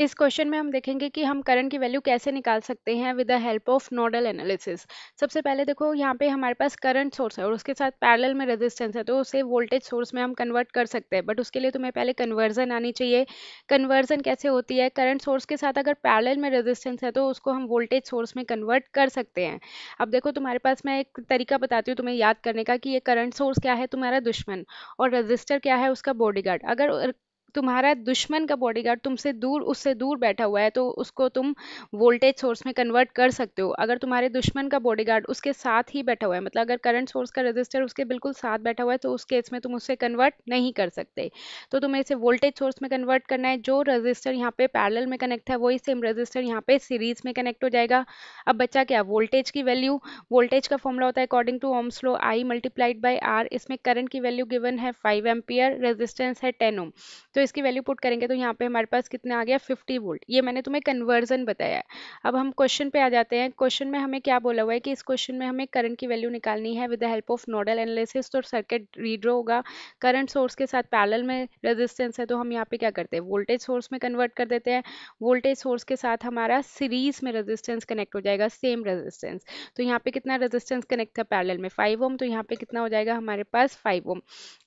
इस क्वेश्चन में हम देखेंगे कि हम करंट की वैल्यू कैसे निकाल सकते हैं with the help of nodal analysis सबसे पहले देखो यहाँ पे हमारे पास करंट सोर्स है और उसके साथ पैरेलल में रेजिस्टेंस है तो उसे वोल्टेज सोर्स में हम कन्वर्ट कर सकते हैं बट उसके लिए तुम्हें पहले कन्वर्जन आनी चाहिए कन्वर्जन कैसे होती है करंट सोर्स के साथ अगर पैरल में रेजिस्टेंस है तो उसको हम वोल्टेज सोर्स में कन्वर्ट कर सकते हैं अब देखो तुम्हारे पास मैं एक तरीका बताती हूँ तुम्हें याद करने का कि ये करंट सोर्स क्या है तुम्हारा दुश्मन और रजिस्टर क्या है उसका बॉडी अगर तुम्हारा दुश्मन का बॉडीगार्ड तुमसे दूर उससे दूर बैठा हुआ है तो उसको तुम वोल्टेज सोर्स में कन्वर्ट कर सकते हो अगर तुम्हारे दुश्मन का बॉडीगार्ड उसके साथ ही बैठा हुआ है मतलब अगर करंट सोर्स का रजिस्टर उसके बिल्कुल साथ बैठा हुआ है तो उस केस में तुम उससे कन्वर्ट नहीं कर सकते तो तुम्हें इसे वोल्टेज सोर्स में कन्वर्ट करना है जो रजिस्टर यहाँ पे पैरल में कनेक्ट है वही सेम रजिस्टर यहाँ पे सीरीज में कनेक्ट हो जाएगा अब बच्चा क्या वोल्टेज की वैल्यू वोल्टेज का फॉर्मूला होता है according to Ohm's law I multiplied by R इसमें करंट की वैल्यू गिवन है फाइव एम्पियर रेजिस्टेंस है टेन ओम तो इसकी वैल्यू पुट करेंगे तो यहाँ पे हमारे पास कितना आ गया फिफ्टी वोल्ट ये मैंने तुम्हें कन्वर्जन बताया है अब हम क्वेश्चन पे आ जाते हैं क्वेश्चन में हमें क्या बोला हुआ है कि इस क्वेश्चन में हमें करंट की वैल्यू निकालनी है with the help of nodal analysis तो सर्किट रीड्रो होगा करंट सोर्स के साथ पैरल में रेजिस्टेंस है तो हम यहाँ पे क्या करते हैं वोल्टेज सोर्स में कन्वर्ट कर देते हैं वोल्टेज सोर्स के साथ हमारा सीरीज में रजिस्टेंस कनेक्ट हो जाएगा सेम रजिस्टेंस तो यहाँ पे कितना रजिस्टेंस कनेक्ट था पैरल में फाइव ओम तो यहाँ पे कितना हो जाएगा हमारे पास फाइव ओम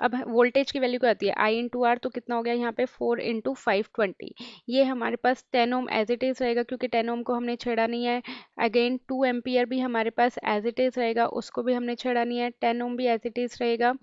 अब वोल्टेज की वैल्यू क्या होती है आई इन टू आर तो कितना हो गया यहाँ पे फोर इंटू फाइव ट्वेंटी ये हमारे पास ten ohm as it is रहेगा क्योंकि टेन ओम को हमने छेड़ा नहीं है अगेन टू एम्पियर भी हमारे पास एज इट इज़ रहेगा उसको भी हमने छेड़ा नहीं है टेन ओम भी एज इट इज़ रहेगा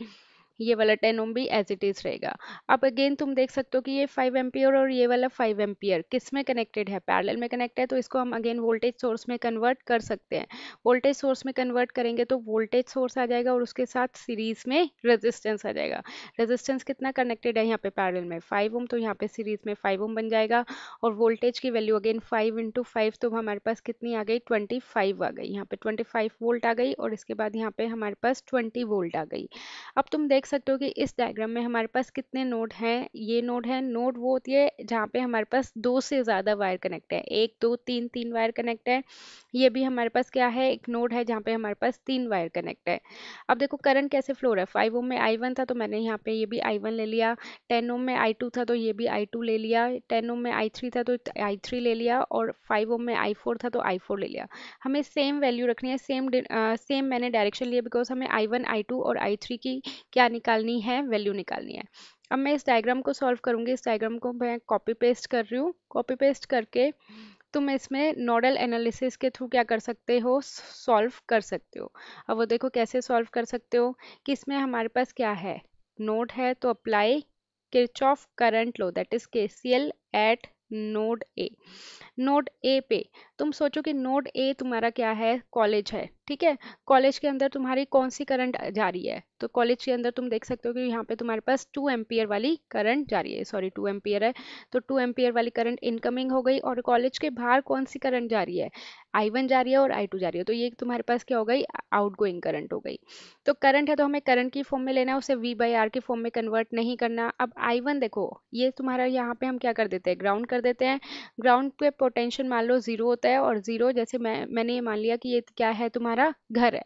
ये वाला टेन ओम भी एज इट इज रहेगा अब अगेन तुम देख सकते हो कि ये फाइव एम्पियर और ये वाला फाइव एम्पियर किस में कनेक्टेड है पैरेलल में कनेक्ट है तो इसको हम अगेन वोल्टेज सोर्स में कन्वर्ट कर सकते हैं वोल्टेज सोर्स में कन्वर्ट करेंगे तो वोल्टेज सोर्स आ जाएगा और उसके साथ सीरीज में रेजिस्टेंस आ जाएगा रेजिस्टेंस कितना कनेक्टेड है यहाँ पे पैरल में फाइव ओम तो यहाँ पे सीरीज में फाइव ओम बन जाएगा और वोल्टेज की value again five into five तो हमारे पास कितनी आ गई ट्वेंटी फाइव आ गई यहाँ पे ट्वेंटी फाइव वोल्ट आ गई और इसके बाद यहाँ पे हमारे पास ट्वेंटी वोल्ट आ गई अब तुम देख सकते हो कि इस डायग्राम में हमारे पास कितने नोड हैं ये नोड है नोड वो होती है जहाँ पे हमारे पास दो से ज़्यादा वायर कनेक्ट है एक दो तीन तीन वायर कनेक्ट है ये भी हमारे पास क्या है एक नोड है जहाँ पे हमारे पास तीन वायर कनेक्ट है अब देखो करंट कैसे फ्लो रहा है फाइव ओम में आई वन था तो मैंने यहाँ पे ये भी आई वन ले लिया टेन ओम में आई टू था तो ये भी आई टू ले लिया टेन ओम में आई थ्री था तो आई थ्री ले लिया और फाइव ओम में आई फोर था तो आई फोर ले लिया हमें सेम वैल्यू रखनी है सेम सेम uh, मैंने डायरेक्शन लिया बिकॉज हमें आई वन आई टू और आई थ्री की क्या निकालनी है वैल्यू निकालनी है अब मैं इस डायग्राम को सॉल्व करूँगी इस डायग्राम को मैं कॉपी पेस्ट कर रही हूँ कॉपी पेस्ट करके तुम इसमें नोडल एनालिसिस के थ्रू क्या कर सकते हो सॉल्व कर सकते हो अब वो देखो कैसे सॉल्व कर सकते हो कि इसमें हमारे पास क्या है नोड है तो apply Kirchhoff current law that is K C L at node A node A पे तुम सोचो कि नोड ए तुम्हारा क्या है कॉलेज है ठीक है कॉलेज के अंदर तुम्हारी कौन सी करंट जा रही है तो कॉलेज के अंदर तुम देख सकते हो कि यहाँ पे तुम्हारे पास टू एम्पियर वाली करंट जा रही है सॉरी टू एम्पियर है तो टू एम्पियर वाली करंट इनकमिंग हो गई और कॉलेज के बाहर कौन सी करंट जा रही है आई वन जा रही है और आई टू जा रही है तो ये तुम्हारे पास क्या हो गई आउट गोइंग करंट हो गई तो करंट है तो हमें करंट की फॉर्म में लेना है उसे वी बाई आर के फॉर्म में कन्वर्ट नहीं करना अब आई वन देखो ये तुम्हारा यहाँ पे हम क्या कर देते हैं ग्राउंड कर देते हैं ग्राउंड पे पोटेंशियल मान लो जीरो होता है और जीरो जैसे मैं मैंने ये मान लिया कि ये क्या है तुम्हारा घर है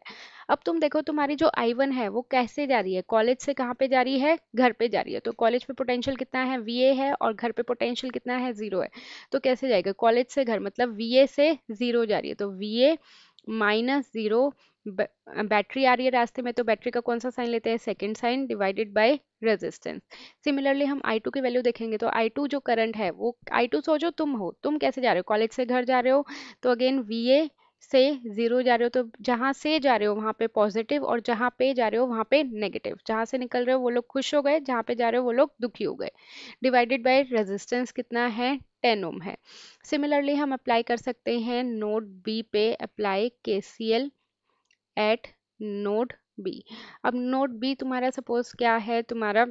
अब तुम देखो तुम्हारी जो आई वन है वो कैसे जा रही है कॉलेज से कहाँ पे जा रही है घर पे जा रही है तो कॉलेज पे पोटेंशियल कितना है वी ए है और घर पे पोटेंशियल कितना है जीरो है तो कैसे जाएगा कॉलेज से घर मतलब वी ए से जीरो जा रही है तो V A minus zero battery आ रही है रास्ते में तो बैटरी का कौन सा साइन लेते हैं second sign divided by resistance similarly हम I2 की वैल्यू देखेंगे तो I2 जो करंट है वो I2 सोचो तुम हो तुम कैसे जा रहे हो कॉलेज से घर जा रहे हो तो अगेन वी ए से ज़ीरो जा रहे हो तो जहाँ से जा रहे हो वहाँ पे पॉजिटिव और जहाँ पे जा रहे हो वहाँ पे नेगेटिव जहाँ से निकल रहे हो वो लोग खुश हो गए जहाँ पे जा रहे हो वो लोग दुखी हो गए डिवाइडेड बाय रेजिस्टेंस कितना है टेन ओम है सिमिलरली हम अप्लाई कर सकते हैं नोट बी पे apply K C L at node B अब नोट बी तुम्हारा सपोज क्या है तुम्हारा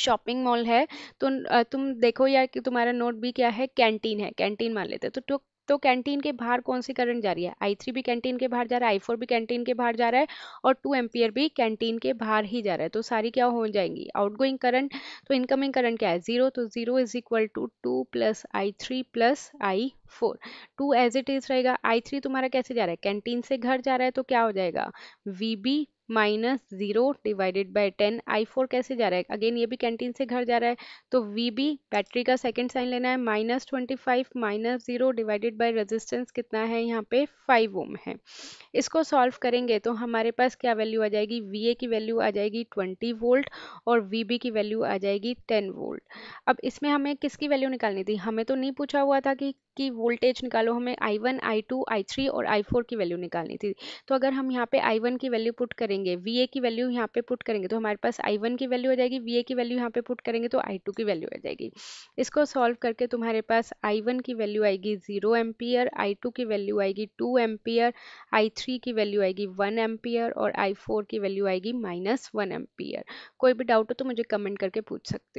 शॉपिंग मॉल है तो तुम देखो यार कि तुम्हारा नोट बी क्या है कैंटीन है कैंटीन मान लेते तो, तो तो कैंटीन के बाहर कौन सी करंट जा रही है आई थ्री भी कैंटीन के बाहर जा रहा है आई फोर भी कैंटीन के बाहर जा रहा है और टू एम्पियर भी कैंटीन के बाहर ही जा रहा है तो सारी क्या हो जाएंगी आउट गोइंग करंट तो इनकमिंग करंट क्या है जीरो तो zero is equal to two plus I three plus I four two as it is रहेगा आई थ्री तुम्हारा कैसे जा रहा है कैंटीन से घर जा रहा है तो क्या हो जाएगा V B minus zero divided by ten I four कैसे जा रहा है अगेन ये भी कैंटीन से घर जा रहा है तो वी बी बैटरी का सेकेंड साइन लेना है minus twenty five minus zero divided by resistance कितना है यहाँ पे फाइव ओम है इसको सॉल्व करेंगे तो हमारे पास क्या वैल्यू आ जाएगी वी ए की वैल्यू आ जाएगी ट्वेंटी वोल्ट और वी बी की वैल्यू आ जाएगी टेन वोल्ट अब इसमें हमें किसकी वैल्यू निकालनी थी हमें तो नहीं पूछा हुआ था कि कि वोल्टेज निकालो हमें I one I two I three और आई फोर की वैल्यू निकालनी थी तो अगर हम यहाँ पे आई वन की वैल्यू पुट करेंगे करेंगे वी की वैल्यू यहाँ पे पुट करेंगे तो हमारे पास आई वन की वैल्यू आ जाएगी वी की वैल्यू यहाँ पे पुट करेंगे तो आई टू की वैल्यू आ जाएगी इसको सॉल्व करके तुम्हारे पास आई वन की वैल्यू आएगी जीरो एम्पियर आई टू की वैल्यू आएगी टू एम्पियर आई थ्री की वैल्यू आएगी वन एम्पियर और आई फोर की वैल्यू आएगी माइनस वन एम्पियर कोई भी डाउट हो तो मुझे कमेंट करके पूछ सकते हो